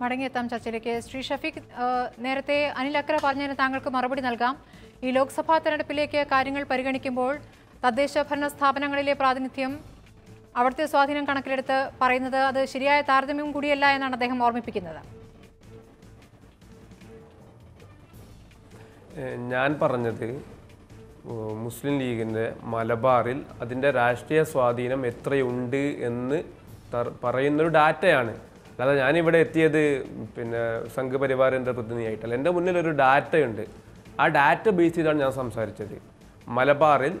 മടങ്ങിയെത്താം ചർച്ചയിലേക്ക് ശ്രീ ഷഫീഖ് നേരത്തെ അനിൽ അക്ര പറഞ്ഞതിന് താങ്കൾക്ക് മറുപടി നൽകാം ഈ ലോക്സഭാ തെരഞ്ഞെടുപ്പിലേക്ക് കാര്യങ്ങൾ പരിഗണിക്കുമ്പോൾ തദ്ദേശ ഭരണ സ്ഥാപനങ്ങളിലെ പ്രാതിനിധ്യം അവിടുത്തെ സ്വാധീനം കണക്കിലെടുത്ത് പറയുന്നത് അത് ശരിയായ താരതമ്യം കൂടിയല്ല എന്നാണ് അദ്ദേഹം ഓർമ്മിപ്പിക്കുന്നത് ഞാൻ പറഞ്ഞത് മുസ്ലിം ലീഗിൻ്റെ മലബാറിൽ അതിൻ്റെ രാഷ്ട്രീയ സ്വാധീനം എത്രയുണ്ട് എന്ന് പറയുന്നൊരു ഡാറ്റയാണ് അല്ലാതെ ഞാനിവിടെ എത്തിയത് പിന്നെ സംഘപരിവാറിൻ്റെ പ്രതിനിധിയായിട്ടല്ല എൻ്റെ മുന്നിൽ ഒരു ഡാറ്റയുണ്ട് ആ ഡാറ്റ ബേസ് ചെയ്താണ് ഞാൻ സംസാരിച്ചത് മലബാറിൽ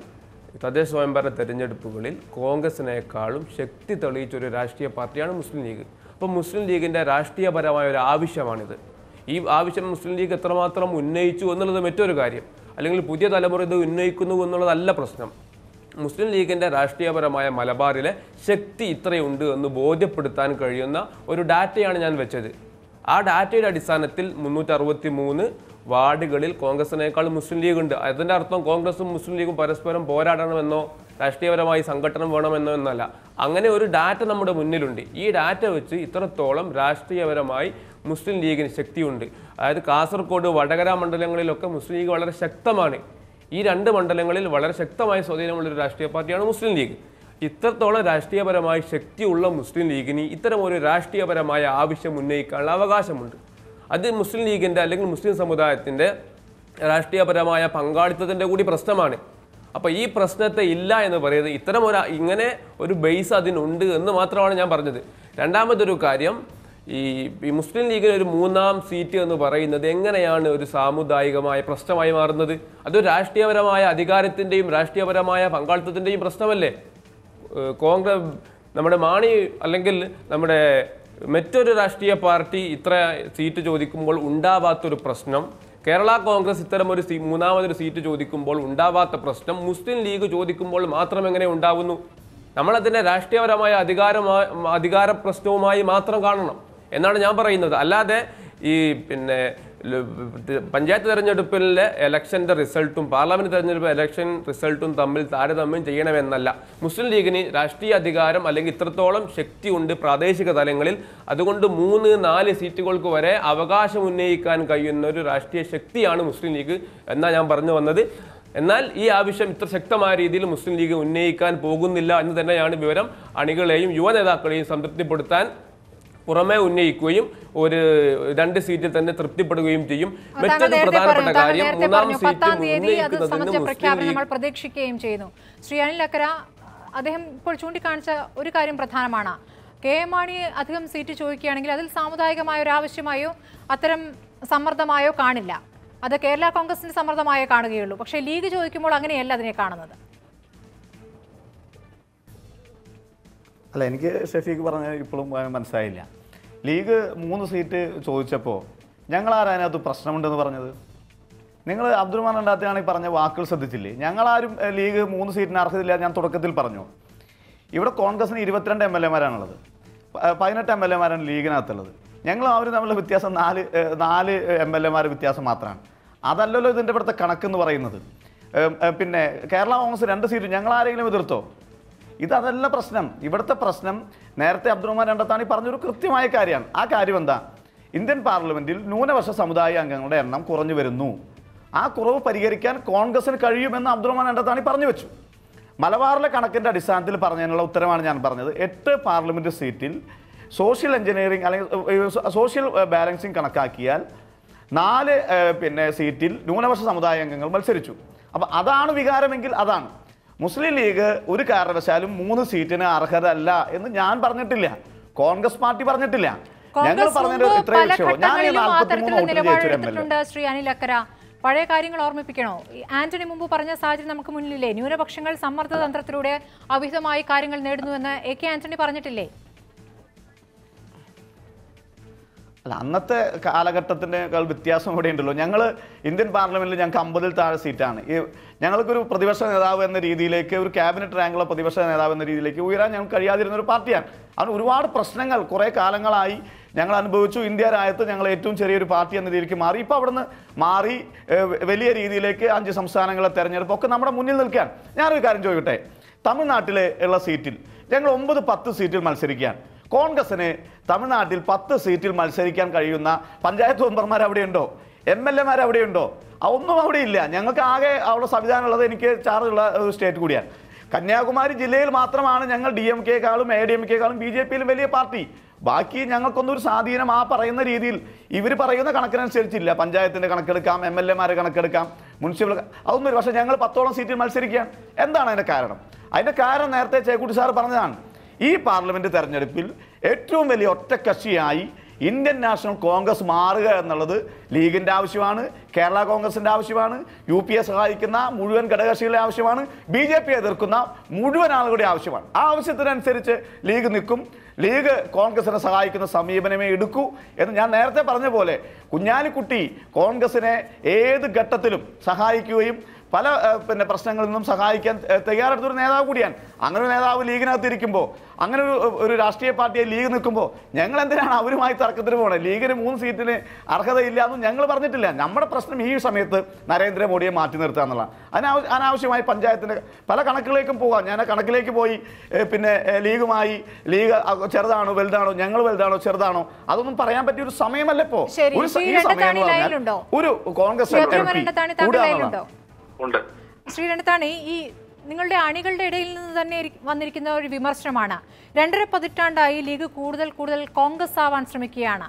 തദ്ദേശ സ്വയംഭരണ തെരഞ്ഞെടുപ്പുകളിൽ കോൺഗ്രസിനേക്കാളും ശക്തി തെളിയിച്ച ഒരു രാഷ്ട്രീയ പാർട്ടിയാണ് മുസ്ലിം ലീഗ് അപ്പോൾ മുസ്ലിം ലീഗിൻ്റെ രാഷ്ട്രീയപരമായ ഒരു ആവശ്യമാണിത് ഈ ആവശ്യം മുസ്ലിം ലീഗ് എത്രമാത്രം ഉന്നയിച്ചു എന്നുള്ളത് മറ്റൊരു കാര്യം അല്ലെങ്കിൽ പുതിയ തലമുറ ഇത് ഉന്നയിക്കുന്നു എന്നുള്ളതല്ല പ്രശ്നം മുസ്ലിം ലീഗിൻ്റെ രാഷ്ട്രീയപരമായ മലബാറിലെ ശക്തി ഇത്രയുണ്ട് എന്ന് ബോധ്യപ്പെടുത്താൻ കഴിയുന്ന ഒരു ഡാറ്റയാണ് ഞാൻ വെച്ചത് ആ ഡാറ്റയുടെ അടിസ്ഥാനത്തിൽ മുന്നൂറ്റി വാർഡുകളിൽ കോൺഗ്രസിനേക്കാൾ മുസ്ലിം ലീഗ് ഉണ്ട് അതിൻ്റെ അർത്ഥം കോൺഗ്രസും മുസ്ലിം ലീഗും പരസ്പരം പോരാടണമെന്നോ രാഷ്ട്രീയപരമായി സംഘടനം വേണമെന്നോ എന്നല്ല അങ്ങനെ ഒരു ഡാറ്റ നമ്മുടെ മുന്നിലുണ്ട് ഈ ഡാറ്റ വെച്ച് ഇത്രത്തോളം രാഷ്ട്രീയപരമായി മുസ്ലിം ലീഗിന് ശക്തിയുണ്ട് അതായത് കാസർഗോഡ് വടകര മണ്ഡലങ്ങളിലൊക്കെ മുസ്ലിം ലീഗ് വളരെ ശക്തമാണ് ഈ രണ്ട് മണ്ഡലങ്ങളിൽ വളരെ ശക്തമായ സ്വാധീനമുള്ള ഒരു രാഷ്ട്രീയ പാർട്ടിയാണ് മുസ്ലിം ലീഗ് ഇത്രത്തോളം രാഷ്ട്രീയപരമായി ശക്തിയുള്ള മുസ്ലിം ലീഗിന് ഇത്തരം ഒരു രാഷ്ട്രീയപരമായ ആവശ്യം ഉന്നയിക്കാനുള്ള അവകാശമുണ്ട് അത് മുസ്ലിം ലീഗിൻ്റെ അല്ലെങ്കിൽ മുസ്ലിം സമുദായത്തിൻ്റെ രാഷ്ട്രീയപരമായ പങ്കാളിത്തത്തിൻ്റെ കൂടി പ്രശ്നമാണ് അപ്പോൾ ഈ പ്രശ്നത്തെ ഇല്ല എന്ന് പറയുന്നത് ഇത്തരം ഒരു ഇങ്ങനെ ഒരു ബേസ് അതിനുണ്ട് എന്ന് മാത്രമാണ് ഞാൻ പറഞ്ഞത് രണ്ടാമതൊരു കാര്യം ഈ ഈ മുസ്ലിം ലീഗിന് ഒരു മൂന്നാം സീറ്റ് എന്ന് പറയുന്നത് എങ്ങനെയാണ് ഒരു സാമുദായികമായ പ്രശ്നമായി മാറുന്നത് അത് രാഷ്ട്രീയപരമായ അധികാരത്തിൻ്റെയും രാഷ്ട്രീയപരമായ പങ്കാളിത്തത്തിൻ്റെയും പ്രശ്നമല്ലേ കോൺഗ്രസ് നമ്മുടെ മാണി അല്ലെങ്കിൽ നമ്മുടെ മറ്റൊരു രാഷ്ട്രീയ പാർട്ടി ഇത്ര സീറ്റ് ചോദിക്കുമ്പോൾ ഉണ്ടാവാത്തൊരു പ്രശ്നം കേരള കോൺഗ്രസ് ഇത്തരം ഒരു മൂന്നാമതൊരു സീറ്റ് ചോദിക്കുമ്പോൾ ഉണ്ടാവാത്ത പ്രശ്നം മുസ്ലിം ലീഗ് ചോദിക്കുമ്പോൾ മാത്രം എങ്ങനെ ഉണ്ടാവുന്നു നമ്മളതിനെ രാഷ്ട്രീയപരമായ അധികാരമായ അധികാര പ്രശ്നവുമായി മാത്രം കാണണം എന്നാണ് ഞാൻ പറയുന്നത് അല്ലാതെ ഈ പിന്നെ പഞ്ചായത്ത് തെരഞ്ഞെടുപ്പിലെ ഇലക്ഷൻ്റെ റിസൾട്ടും പാർലമെൻറ്റ് തെരഞ്ഞെടുപ്പ് ഇലക്ഷൻ റിസൾട്ടും തമ്മിൽ താരതമ്യം ചെയ്യണമെന്നല്ല മുസ്ലിം ലീഗിന് രാഷ്ട്രീയ അധികാരം അല്ലെങ്കിൽ ഇത്രത്തോളം ശക്തിയുണ്ട് പ്രാദേശിക തലങ്ങളിൽ അതുകൊണ്ട് മൂന്ന് നാല് സീറ്റുകൾക്ക് വരെ അവകാശം ഉന്നയിക്കാൻ കഴിയുന്ന ഒരു രാഷ്ട്രീയ ശക്തിയാണ് മുസ്ലിം ലീഗ് എന്നാണ് ഞാൻ പറഞ്ഞു വന്നത് എന്നാൽ ഈ ആവശ്യം ഇത്ര ശക്തമായ രീതിയിൽ മുസ്ലിം ലീഗ് ഉന്നയിക്കാൻ പോകുന്നില്ല എന്ന് തന്നെയാണ് വിവരം അണികളെയും യുവനേതാക്കളെയും സംതൃപ്തിപ്പെടുത്താൻ പുറമെ ഉന്നയിക്കുകയും ഒരു രണ്ട് സീറ്റിൽ തന്നെ തൃപ്തിപ്പെടുകയും ചെയ്യും മറ്റൊരു പ്രധാനപ്പെട്ട കാര്യം മൂന്നാം സീറ്റ് ചെയ്യുന്നു ശ്രീ അനിൽ അക്കര അദ്ദേഹം ഇപ്പോൾ ചൂണ്ടിക്കാണിച്ച ഒരു കാര്യം പ്രധാനമാണ് കെ എം മാണി അധികം സീറ്റ് ചോദിക്കുകയാണെങ്കിൽ അതിൽ സാമുദായികമായ ഒരു ആവശ്യമായോ അത്തരം സമ്മർദ്ദമായോ കാണില്ല അത് കേരള കോൺഗ്രസിന്റെ സമ്മർദ്ദമായോ കാണുകയുള്ളൂ പക്ഷേ ലീഗ് ചോദിക്കുമ്പോൾ അങ്ങനെയല്ല അതിനെ കാണുന്നത് അല്ല എനിക്ക് ഷഫീഖ് പറഞ്ഞ ഇപ്പോഴും മനസ്സിലായില്ല ലീഗ് മൂന്ന് സീറ്റ് ചോദിച്ചപ്പോൾ ഞങ്ങൾ ആരാനകത്ത് പ്രശ്നമുണ്ടെന്ന് പറഞ്ഞത് നിങ്ങൾ അബ്ദുൾ മണ്ണാത്തെയാണ് ഈ പറഞ്ഞ വാക്കുകൾ ശ്രദ്ധിച്ചില്ലേ ഞങ്ങളാരും ലീഗ് മൂന്ന് സീറ്റിന് അർഹതയില്ല ഞാൻ തുടക്കത്തിൽ പറഞ്ഞു ഇവിടെ കോൺഗ്രസിന് ഇരുപത്തിരണ്ട് എം എൽ എമാരാണുള്ളത് പതിനെട്ട് എം എൽ എമാരാണ് ലീഗിനകത്തുള്ളത് ഞങ്ങൾ അവർ തമ്മിലുള്ള വ്യത്യാസം നാല് നാല് എം എൽ എമാർ വ്യത്യാസം മാത്രമാണ് അതല്ലല്ലോ ഇതിൻ്റെ ഇവിടുത്തെ കണക്കെന്ന് പറയുന്നത് പിന്നെ കേരള കോൺഗ്രസ് രണ്ട് സീറ്റ് ഞങ്ങൾ ആരെങ്കിലും എതിർത്തോ ഇതല്ല പ്രശ്നം ഇവിടുത്തെ പ്രശ്നം നേരത്തെ അബ്ദുറഹ്മാൻ രണ്ടത്താണി പറഞ്ഞൊരു കൃത്യമായ കാര്യമാണ് ആ കാര്യം എന്താ ഇന്ത്യൻ പാർലമെൻറ്റിൽ ന്യൂനപക്ഷ സമുദായ അംഗങ്ങളുടെ എണ്ണം കുറഞ്ഞു വരുന്നു ആ കുറവ് പരിഹരിക്കാൻ കോൺഗ്രസിന് കഴിയുമെന്ന് അബ്ദുറഹ്മാൻ രണ്ടത്താണി പറഞ്ഞു വെച്ചു മലബാറിലെ കണക്കിൻ്റെ അടിസ്ഥാനത്തിൽ പറഞ്ഞതിനുള്ള ഉത്തരമാണ് ഞാൻ പറഞ്ഞത് എട്ട് പാർലമെൻറ്റ് സീറ്റിൽ സോഷ്യൽ എഞ്ചിനീയറിംഗ് അല്ലെങ്കിൽ സോഷ്യൽ ബാലൻസിങ് കണക്കാക്കിയാൽ നാല് പിന്നെ സീറ്റിൽ ന്യൂനപക്ഷ സമുദായ അംഗങ്ങൾ മത്സരിച്ചു അപ്പോൾ അതാണ് വികാരമെങ്കിൽ അതാണ് മുസ്ലിം ലീഗ് ഒരു കാരണവശാലും മൂന്ന് സീറ്റിന് അർഹത അല്ല എന്ന് ഞാൻ പറഞ്ഞിട്ടില്ല കോൺഗ്രസ് പാർട്ടി പറഞ്ഞിട്ടില്ല ഞങ്ങൾ പറഞ്ഞത് ഇത്രയും വിഷയം ഞാൻ പഴയ കാര്യങ്ങൾ ഓർമ്മിപ്പിക്കണോ ആന്റണി മുമ്പ് പറഞ്ഞ സാഹചര്യം നമുക്ക് മുന്നിലില്ലേ ന്യൂനപക്ഷങ്ങൾ സമ്മർദ്ദ തന്ത്രത്തിലൂടെ അവിഹിതമായി കാര്യങ്ങൾ നേടുന്നുവെന്ന് എ കെ ആന്റണി പറഞ്ഞിട്ടില്ലേ അല്ല അന്നത്തെ കാലഘട്ടത്തിൻ്റെ വ്യത്യാസം കൂടെ ഉണ്ടല്ലോ ഞങ്ങൾ ഇന്ത്യൻ പാർലമെന്റിൽ ഞങ്ങൾക്ക് അമ്പതിൽ താഴെ സീറ്റാണ് ഈ ഞങ്ങൾക്കൊരു പ്രതിപക്ഷ നേതാവ് എന്ന രീതിയിലേക്ക് ഒരു ക്യാബിനറ്റ് റാങ്കുള്ള പ്രതിപക്ഷ നേതാവ് എന്ന രീതിയിലേക്ക് ഉയരാൻ ഞങ്ങൾക്ക് കഴിയാതിരുന്ന ഒരു പാർട്ടിയാണ് അതിന് ഒരുപാട് പ്രശ്നങ്ങൾ കുറേ കാലങ്ങളായി ഞങ്ങൾ അനുഭവിച്ചു ഇന്ത്യ രാജ്യത്ത് ഞങ്ങൾ ഏറ്റവും ചെറിയൊരു പാർട്ടി എന്ന രീതിയിലേക്ക് മാറി ഇപ്പോൾ അവിടുന്ന് മാറി വലിയ രീതിയിലേക്ക് അഞ്ച് സംസ്ഥാനങ്ങളെ തെരഞ്ഞെടുപ്പൊക്കെ നമ്മുടെ മുന്നിൽ നിൽക്കുകയാണ് ഞാനൊരു കാര്യം ചോദിക്കട്ടെ തമിഴ്നാട്ടിലെ ഉള്ള സീറ്റിൽ ഞങ്ങൾ ഒമ്പത് പത്ത് സീറ്റിൽ മത്സരിക്കുകയാണ് കോൺഗ്രസിന് തമിഴ്നാട്ടിൽ പത്ത് സീറ്റിൽ മത്സരിക്കാൻ കഴിയുന്ന പഞ്ചായത്ത് മെമ്പർമാർ അവിടെയുണ്ടോ എം എൽ എമാർ അവിടെയുണ്ടോ ഒന്നും അവിടെ ഇല്ല ഞങ്ങൾക്ക് ആകെ അവിടെ സംവിധാനമുള്ളത് എനിക്ക് ചാർജുള്ള സ്റ്റേറ്റ് കൂടിയാണ് കന്യാകുമാരി ജില്ലയിൽ മാത്രമാണ് ഞങ്ങൾ ഡി എം കെക്കാളും എ ഡി എം കെക്കാളും ബി ജെ പിയിലും വലിയ പാർട്ടി ബാക്കി ഞങ്ങൾക്കൊന്നും ഒരു സ്വാധീനം ആ പറയുന്ന രീതിയിൽ ഇവർ പറയുന്ന കണക്കിനനുസരിച്ചില്ല പഞ്ചായത്തിൻ്റെ കണക്കെടുക്കാം എം എൽ എമാരെ കണക്കെടുക്കാം മുനിസിപ്പൽ അതൊന്നും പക്ഷേ ഞങ്ങൾ പത്തോളം സീറ്റിൽ മത്സരിക്കുക എന്താണ് അതിൻ്റെ കാരണം അതിൻ്റെ കാരണം നേരത്തെ ചേക്കുട്ടി സാർ പറഞ്ഞതാണ് ഈ പാർലമെൻറ്റ് തെരഞ്ഞെടുപ്പിൽ ഏറ്റവും വലിയ ഒറ്റക്കക്ഷിയായി ഇന്ത്യൻ നാഷണൽ കോൺഗ്രസ് മാറുക എന്നുള്ളത് ലീഗിൻ്റെ ആവശ്യമാണ് കേരള കോൺഗ്രസിൻ്റെ ആവശ്യമാണ് യു പി എ സഹായിക്കുന്ന മുഴുവൻ ഘടകകക്ഷികളുടെ ആവശ്യമാണ് ബി ജെ പി എതിർക്കുന്ന മുഴുവൻ ആളുകളുടെ ആവശ്യമാണ് ആ ആവശ്യത്തിനനുസരിച്ച് ലീഗ് നിൽക്കും ലീഗ് കോൺഗ്രസിനെ സഹായിക്കുന്ന സമീപനമേ എടുക്കൂ എന്ന് ഞാൻ നേരത്തെ പറഞ്ഞ പോലെ കുഞ്ഞാലിക്കുട്ടി കോൺഗ്രസിനെ ഏത് ഘട്ടത്തിലും സഹായിക്കുകയും പല പിന്നെ പ്രശ്നങ്ങളിൽ നിന്നും സഹായിക്കാൻ തയ്യാറെടുത്തൊരു നേതാവ് കൂടിയാണ് അങ്ങനെ ഒരു നേതാവ് ലീഗിനകത്ത് ഇരിക്കുമ്പോൾ അങ്ങനെ ഒരു ഒരു രാഷ്ട്രീയ പാർട്ടിയെ ലീഗ് നിൽക്കുമ്പോൾ ഞങ്ങൾ എന്തിനാണ് അവരുമായി തർക്കത്തിന് പോകണത് ലീഗിന് മൂന്ന് സീറ്റിന് അർഹതയില്ല എന്നും ഞങ്ങൾ പറഞ്ഞിട്ടില്ല നമ്മുടെ പ്രശ്നം ഈ സമയത്ത് നരേന്ദ്രമോദിയെ മാറ്റി നിർത്തുക എന്നുള്ളതാണ് അനാവ അനാവശ്യമായി പഞ്ചായത്തിൻ്റെ പല കണക്കിലേക്കും പോകാം ഞാൻ കണക്കിലേക്ക് പോയി പിന്നെ ലീഗുമായി ലീഗ് ചെറുതാണോ വലുതാണോ ഞങ്ങൾ വലുതാണോ ചെറുതാണോ അതൊന്നും പറയാൻ പറ്റിയ ഒരു സമയമല്ല ഇപ്പോൾ ഒരു കോൺഗ്രസ് എം പി ഉണ്ട് ശ്രീരണ്ടത്താണി ഈ നിങ്ങളുടെ അണികളുടെ ഇടയിൽ നിന്ന് തന്നെ വന്നിരിക്കുന്ന ഒരു വിമർശനമാണ് രണ്ടര പതിറ്റാണ്ടായി ലീഗ് കൂടുതൽ കൂടുതൽ കോൺഗ്രസ് ആവാൻ ശ്രമിക്കുകയാണ്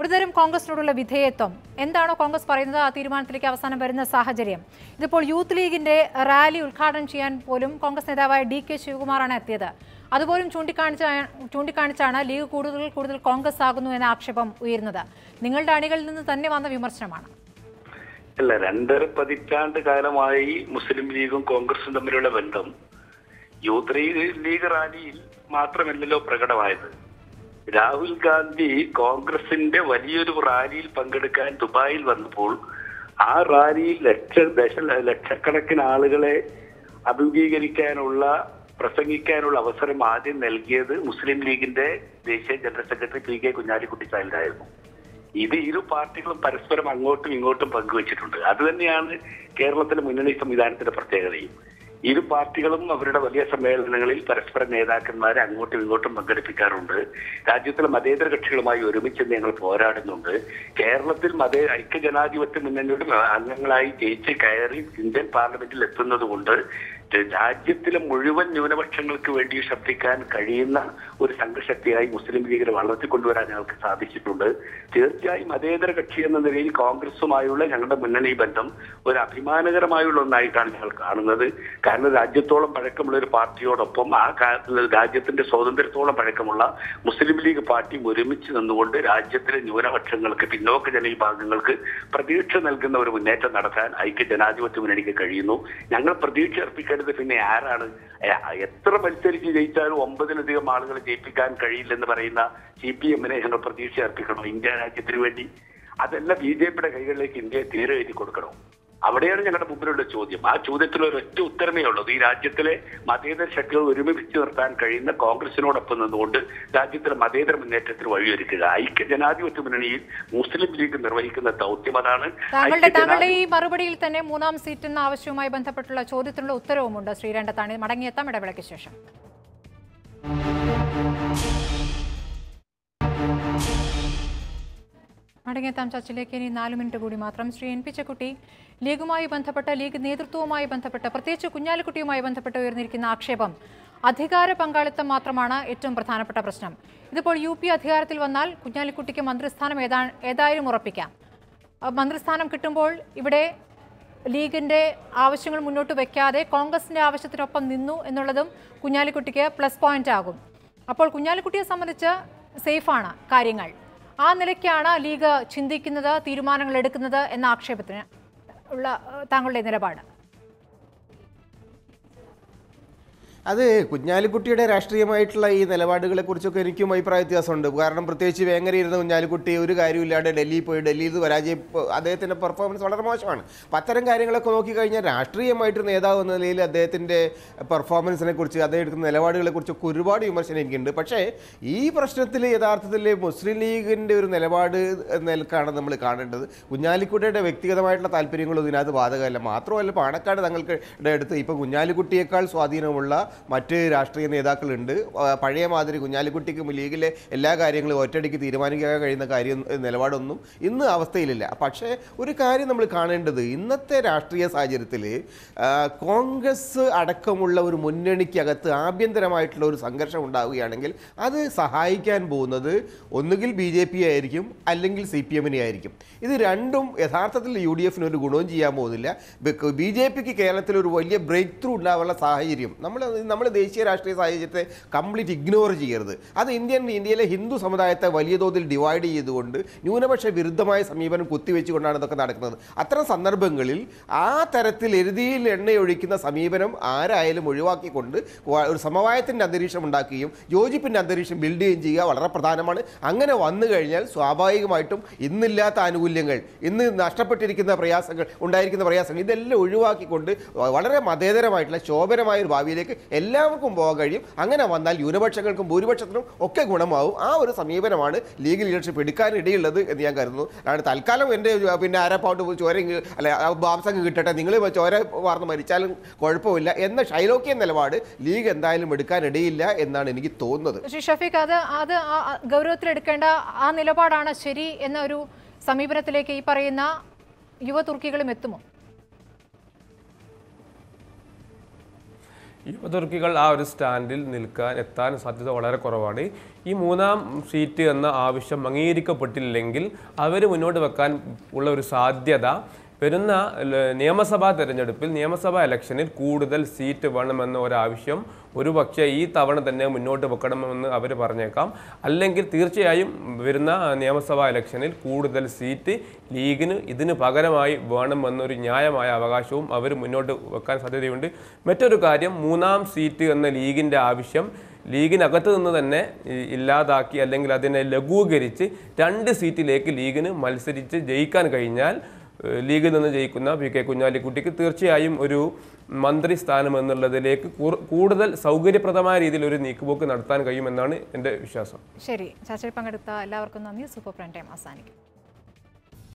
ഒരുതരം കോൺഗ്രസിനോടുള്ള വിധേയത്വം എന്താണോ കോൺഗ്രസ് പറയുന്നത് ആ തീരുമാനത്തിലേക്ക് അവസാനം വരുന്ന സാഹചര്യം ഇതിപ്പോൾ യൂത്ത് ലീഗിന്റെ റാലി ഉദ്ഘാടനം ചെയ്യാൻ പോലും കോൺഗ്രസ് നേതാവായ ഡി കെ ശിവകുമാറാണ് എത്തിയത് അതുപോലും ചൂണ്ടിക്കാണിച്ച ചൂണ്ടിക്കാണിച്ചാണ് ലീഗ് കൂടുതൽ കൂടുതൽ കോൺഗ്രസ് ആകുന്നു എന്ന ആക്ഷേപം ഉയരുന്നത് നിങ്ങളുടെ അണികളിൽ നിന്ന് തന്നെ വന്ന വിമർശനമാണ് അല്ല രണ്ടര പതിറ്റാണ്ട് കാലമായി മുസ്ലിം ലീഗും കോൺഗ്രസും തമ്മിലുള്ള ബന്ധം യൂത്ത് ലീഗ് റാലിയിൽ മാത്രമല്ലല്ലോ പ്രകടമായത് രാഹുൽ ഗാന്ധി കോൺഗ്രസിന്റെ വലിയൊരു റാലിയിൽ പങ്കെടുക്കാൻ ദുബായിൽ വന്നപ്പോൾ ആ റാലിയിൽ ലക്ഷ ദശ ലക്ഷക്കണക്കിന് ആളുകളെ അഭിമുഖീകരിക്കാനുള്ള പ്രസംഗിക്കാനുള്ള അവസരം ആദ്യം നൽകിയത് മുസ്ലിം ലീഗിന്റെ ദേശീയ general secretary P K Kunhalikutty സാഹിദായിരുന്നു ഇത് ഇരു പാർട്ടികളും പരസ്പരം അങ്ങോട്ടും ഇങ്ങോട്ടും പങ്കുവച്ചിട്ടുണ്ട് അത് തന്നെയാണ് കേരളത്തിലെ മുന്നണി സംവിധാനത്തിന്റെ പ്രത്യേകതയും ഇരു പാർട്ടികളും അവരുടെ വലിയ സമ്മേളനങ്ങളിൽ പരസ്പര നേതാക്കന്മാരെ അങ്ങോട്ടും ഇങ്ങോട്ടും പങ്കെടുപ്പിക്കാറുണ്ട് രാജ്യത്തിലെ മതേതര കക്ഷികളുമായി ഒരുമിച്ച് ഞങ്ങൾ പോരാടുന്നുണ്ട് കേരളത്തിൽ മതേ ഐക്യജനാധിപത്യ മുന്നണിയുടെ അംഗങ്ങളായി ജയിച്ച് കയറി ഇന്ത്യൻ പാർലമെന്റിൽ എത്തുന്നത് കൊണ്ട് രാജ്യത്തിലെ മുഴുവൻ ന്യൂനപക്ഷങ്ങൾക്ക് വേണ്ടി ശബ്ദിക്കാൻ കഴിയുന്ന ഒരു സംഘശക്തിയായി മുസ്ലിം ലീഗിനെ വളർത്തിക്കൊണ്ടുവരാൻ ഞങ്ങൾക്ക് സാധിച്ചിട്ടുണ്ട് തീർച്ചയായും മതേതര കക്ഷി എന്ന നിലയിൽ കോൺഗ്രസുമായുള്ള ഞങ്ങളുടെ മുന്നണി ബന്ധം ഒരു അഭിമാനകരമായുള്ള ഒന്നായിട്ടാണ് ഞങ്ങൾ കാണുന്നത് കാരണം രാജ്യത്തോളം പഴക്കമുള്ള ഒരു പാർട്ടിയോടൊപ്പം ആ രാജ്യത്തിന്റെ സ്വാതന്ത്ര്യത്തോളം പഴക്കമുള്ള മുസ്ലിം ലീഗ് പാർട്ടി ഒരുമിച്ച് നിന്നുകൊണ്ട് രാജ്യത്തിലെ ന്യൂനപക്ഷങ്ങൾക്ക് പിന്നോക്ക വിഭാഗങ്ങൾക്ക് പ്രതീക്ഷ നൽകുന്ന ഒരു മുന്നേറ്റം നടത്താൻ ഐക്യ ജനാധിപത്യ മുന്നണിക്ക് കഴിയുന്നു ഞങ്ങൾ പ്രതീക്ഷ അർപ്പിക്കാൻ ഏറ്റെടുത്ത് പിന്നെ ആരാണ് എത്ര മത്സരിച്ച് ജയിച്ചാലും ഒമ്പതിലധികം ആളുകളെ ജയിപ്പിക്കാൻ കഴിയില്ലെന്ന് പറയുന്ന സി പി എമ്മിനെ ഞങ്ങൾ പ്രതീക്ഷ അർപ്പിക്കണോ ഇന്ത്യ രാജ്യത്തിന് വേണ്ടി അതെല്ലാം ബി ജെ പിയുടെ കൈകളിലേക്ക് ഇന്ത്യയെ തീരെ എഴുതി കൊടുക്കണോ അവിടെയാണ് ഞങ്ങളുടെ മുമ്പിലുള്ള ചോദ്യം ആ ചോദ്യത്തിൽ ഒരൊറ്റ ഉത്തരമേ ഉള്ളൂ ഈ രാജ്യത്തിലെ മതേതര ശക്തികൾ ഒരുമിപ്പിച്ച് നിർത്താൻ കഴിയുന്ന കോൺഗ്രസിനോടൊപ്പം നിന്നുകൊണ്ട് രാജ്യത്തിലെ മതേതര മുന്നേറ്റത്തിന് വഴിയൊരുക്കുക ഐക്യ ജനാധിപത്യ മുന്നണിയിൽ മുസ്ലിം ലീഗ് നിർവഹിക്കുന്ന ദൗത്യം അതാണ് താങ്കളുടെ താങ്കളുടെ ഈ മറുപടിയിൽ തന്നെ മൂന്നാം സീറ്റ് എന്ന ആവശ്യവുമായി ബന്ധപ്പെട്ടുള്ള ചോദ്യത്തിനുള്ള ഉത്തരവുമുണ്ട് ശ്രീരണ്ടത്താണ് മടങ്ങിയെത്താം ഇടവേളയ്ക്ക് ശേഷം മടങ്ങിയെത്താം ചർച്ചയിലേക്ക് ഇനി നാല് മിനിറ്റ് കൂടി മാത്രം ശ്രീ എൻ പിച്ചക്കുട്ടി ലീഗുമായി ബന്ധപ്പെട്ട ലീഗ് നേതൃത്വവുമായി ബന്ധപ്പെട്ട് പ്രത്യേകിച്ച് കുഞ്ഞാലിക്കുട്ടിയുമായി ബന്ധപ്പെട്ട് ഉയർന്നിരിക്കുന്ന ആക്ഷേപം അധികാര പങ്കാളിത്തം മാത്രമാണ് ഏറ്റവും പ്രധാനപ്പെട്ട പ്രശ്നം ഇതിപ്പോൾ യു പി അധികാരത്തിൽ വന്നാൽ കുഞ്ഞാലിക്കുട്ടിക്ക് മന്ത്രിസ്ഥാനം ഏതാ ഏതായാലും ഉറപ്പിക്കാം മന്ത്രിസ്ഥാനം കിട്ടുമ്പോൾ ഇവിടെ ലീഗിൻ്റെ ആവശ്യങ്ങൾ മുന്നോട്ട് വയ്ക്കാതെ കോൺഗ്രസിൻ്റെ ആവശ്യത്തിനൊപ്പം നിന്നു എന്നുള്ളതും കുഞ്ഞാലിക്കുട്ടിക്ക് പ്ലസ് പോയിന്റ് ആകും അപ്പോൾ കുഞ്ഞാലിക്കുട്ടിയെ സംബന്ധിച്ച് സേഫാണ് കാര്യങ്ങൾ ആ നിലയ്ക്കാണ് ലീഗ് ചിന്തിക്കുന്നത് തീരുമാനങ്ങൾ എടുക്കുന്നത് എന്ന ആക്ഷേപത്തിന് ഉള്ള താങ്കളുടെ നിലപാട് അത് കുഞ്ഞാലിക്കുട്ടിയുടെ രാഷ്ട്രീയമായിട്ടുള്ള ഈ നിലപാടുകളെ കുറിച്ചൊക്കെ എനിക്കും അഭിപ്രായ വ്യത്യാസമുണ്ട് കാരണം പ്രത്യേകിച്ച് വേങ്ങരയിരുന്ന കുഞ്ഞാലിക്കുട്ടി ഒരു കാര്യമില്ലാതെ ഡൽഹിയിൽ പോയി ഡൽഹിയിൽ നിന്ന് പരാജയം അദ്ദേഹത്തിൻ്റെ പെർഫോമൻസ് വളരെ മോശമാണ് അപ്പം അത്തരം കാര്യങ്ങളൊക്കെ നോക്കിക്കഴിഞ്ഞാൽ രാഷ്ട്രീയമായിട്ട് നേതാവ് എന്ന നിലയിൽ അദ്ദേഹത്തിൻ്റെ പെർഫോമൻസിനെ കുറിച്ച് അദ്ദേഹം എടുക്കുന്ന നിലപാടുകളെ കുറിച്ചൊക്കെ ഒരുപാട് വിമർശനം എനിക്കുണ്ട് പക്ഷേ ഈ പ്രശ്നത്തിൽ യഥാർത്ഥത്തിൽ മുസ്ലിം ലീഗിൻ്റെ ഒരു നിലപാട് നിലക്കാണ് നമ്മൾ കാണേണ്ടത് കുഞ്ഞാലിക്കുട്ടിയുടെ വ്യക്തിഗതമായിട്ടുള്ള താല്പര്യങ്ങളൊന്നും ഇതിനകത്ത് ബാധകമല്ല മാത്രമല്ല പാണക്കാട് തങ്ങൾക്ക് അടുത്ത് ഇപ്പോൾ കുഞ്ഞാലിക്കുട്ടിയേക്കാൾ സ്വാധീനമുള്ള മറ്റ് രാഷ്ട്രീയ നേതാക്കളുണ്ട് പഴയ മാതിരി കുഞ്ഞാലിക്കുട്ടിക്കും ലീഗിലെ എല്ലാ കാര്യങ്ങളും ഒറ്റയടിക്ക് തീരുമാനിക്കാൻ കഴിയുന്ന കാര്യം നിലപാടൊന്നും ഇന്ന് അവസ്ഥയിലില്ല പക്ഷേ ഒരു കാര്യം നമ്മൾ കാണേണ്ടത് ഇന്നത്തെ രാഷ്ട്രീയ സാഹചര്യത്തിൽ കോൺഗ്രസ് അടക്കമുള്ള ഒരു മുന്നണിക്കകത്ത് ആഭ്യന്തരമായിട്ടുള്ള ഒരു സംഘർഷം ഉണ്ടാവുകയാണെങ്കിൽ അത് സഹായിക്കാൻ പോകുന്നത് ഒന്നുകിൽ ബി ജെ പി ആയിരിക്കും അല്ലെങ്കിൽ സി പി എമ്മിനെ ആയിരിക്കും ഇത് രണ്ടും യഥാർത്ഥത്തിൽ യു ഡി എഫിന് ഒരു ഗുണവും ചെയ്യാൻ പോകുന്നില്ല ബി ജെ പിക്ക് കേരളത്തിൽ ഒരു വലിയ ബ്രേക്ക് ത്രൂ ഉണ്ടാവാനുള്ള സാഹചര്യം നമ്മൾ നമ്മൾ ദേശീയ രാഷ്ട്രീയ സാഹചര്യത്തെ കംപ്ലീറ്റ് ഇഗ്നോർ ചെയ്യരുത് അത് ഇന്ത്യൻ ഇന്ത്യയിലെ ഹിന്ദു സമുദായത്തെ വലിയ തോതിൽ ഡിവൈഡ് ചെയ്തുകൊണ്ട് ന്യൂനപക്ഷ വിരുദ്ധമായ സമീപനം കുത്തിവെച്ചുകൊണ്ടാണ് ഇതൊക്കെ നടക്കുന്നത് അത്തരം സന്ദർഭങ്ങളിൽ ആ തരത്തിൽ എഴുതിയിൽ എണ്ണയൊഴിക്കുന്ന സമീപനം ആരായാലും ഒഴിവാക്കിക്കൊണ്ട് ഒരു സമവായത്തിൻ്റെ അന്തരീക്ഷം ഉണ്ടാക്കുകയും യോജിപ്പിൻ്റെ അന്തരീക്ഷം ബിൽഡ് ചെയ്യുകയും ചെയ്യുക വളരെ പ്രധാനമാണ് അങ്ങനെ വന്നു കഴിഞ്ഞാൽ സ്വാഭാവികമായിട്ടും ഇന്നില്ലാത്ത ആനുകൂല്യങ്ങൾ ഇന്ന് നഷ്ടപ്പെട്ടിരിക്കുന്ന പ്രയാസങ്ങൾ ഉണ്ടായിരിക്കുന്ന പ്രയാസങ്ങൾ ഇതെല്ലാം ഒഴിവാക്കിക്കൊണ്ട് വളരെ മതേതരമായിട്ടുള്ള ശോഭനമായ ഒരു ഭാവിയിലേക്ക് എല്ലാവർക്കും പോകാൻ കഴിയും അങ്ങനെ വന്നാൽ ന്യൂനപക്ഷങ്ങൾക്കും ഭൂരിപക്ഷത്തിനും ഒക്കെ ഗുണമാവും ആ ഒരു സമീപനമാണ് ലീഗ് ലീഡർഷിപ്പ് എടുക്കാനിടയുള്ളത് എന്ന് ഞാൻ കരുതുന്നു അതാണ് തൽക്കാലം എൻ്റെ പിന്നെ പോയി ചോര അല്ല ബാംസംഗ് കിട്ടട്ടെ നിങ്ങൾ ചോര വാർന്ന് മരിച്ചാലും കുഴപ്പമില്ല എന്ന ഷൈലോക്കിയ നിലപാട് ലീഗ് എന്തായാലും എടുക്കാനിടയില്ല എന്നാണ് എനിക്ക് തോന്നുന്നത് ഷഫീഖ് അത് അത് ഗൗരവത്തിലെടുക്കേണ്ട ആ നിലപാടാണ് ശരി എന്ന ഒരു സമീപനത്തിലേക്ക് ഈ പറയുന്ന യുവ എത്തുമോ ഇപ്പോൾ തുർക്കികൾ ആ ഒരു സ്റ്റാൻഡിൽ നിൽക്കാൻ എത്താൻ സാധ്യത വളരെ കുറവാണ് ഈ മൂന്നാം സീറ്റ് എന്ന ആവശ്യം അംഗീകരിക്കപ്പെട്ടില്ലെങ്കിൽ അവർ മുന്നോട്ട് വെക്കാൻ ഉള്ള ഒരു സാധ്യത വരുന്ന നിയമസഭാ തെരഞ്ഞെടുപ്പിൽ നിയമസഭാ ഇലക്ഷനിൽ കൂടുതൽ സീറ്റ് വേണമെന്ന ഒരാവശ്യം പക്ഷേ ഈ തവണ തന്നെ മുന്നോട്ട് വെക്കണമെന്ന് അവർ പറഞ്ഞേക്കാം അല്ലെങ്കിൽ തീർച്ചയായും വരുന്ന നിയമസഭാ ഇലക്ഷനിൽ കൂടുതൽ സീറ്റ് ലീഗിന് ഇതിന് പകരമായി വേണമെന്നൊരു ന്യായമായ അവകാശവും അവർ മുന്നോട്ട് വെക്കാൻ സാധ്യതയുണ്ട് മറ്റൊരു കാര്യം മൂന്നാം സീറ്റ് എന്ന ലീഗിൻ്റെ ആവശ്യം ലീഗിനകത്ത് നിന്ന് തന്നെ ഇല്ലാതാക്കി അല്ലെങ്കിൽ അതിനെ ലഘൂകരിച്ച് രണ്ട് സീറ്റിലേക്ക് ലീഗിന് മത്സരിച്ച് ജയിക്കാൻ കഴിഞ്ഞാൽ ലീഗിൽ നിന്ന് ജയിക്കുന്ന പി കെ കുഞ്ഞാലിക്കുട്ടിക്ക് തീർച്ചയായും ഒരു മന്ത്രി സ്ഥാനം എന്നുള്ളതിലേക്ക് കൂടുതൽ സൗകര്യപ്രദമായ രീതിയിൽ ഒരു നീക്കുപോക്ക് നടത്താൻ കഴിയുമെന്നാണ് എൻ്റെ വിശ്വാസം ശരി ചർച്ചയിൽ പങ്കെടുത്ത എല്ലാവർക്കും നന്ദി സൂപ്പർ പ്രൈം ടൈം അവസാനിക്കും